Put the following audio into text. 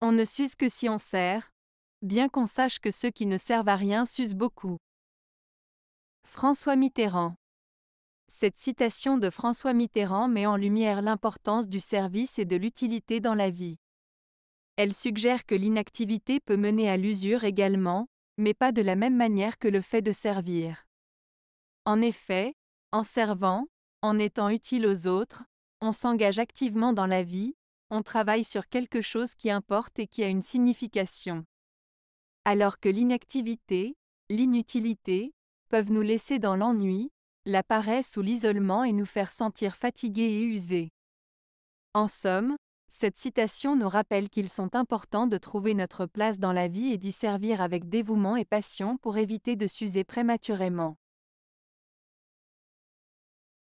On ne s'use que si on sert, bien qu'on sache que ceux qui ne servent à rien s'usent beaucoup. François Mitterrand Cette citation de François Mitterrand met en lumière l'importance du service et de l'utilité dans la vie. Elle suggère que l'inactivité peut mener à l'usure également, mais pas de la même manière que le fait de servir. En effet, en servant, en étant utile aux autres, on s'engage activement dans la vie, on travaille sur quelque chose qui importe et qui a une signification. Alors que l'inactivité, l'inutilité, peuvent nous laisser dans l'ennui, la paresse ou l'isolement et nous faire sentir fatigués et usés. En somme, cette citation nous rappelle qu'il sont importants de trouver notre place dans la vie et d'y servir avec dévouement et passion pour éviter de s'user prématurément.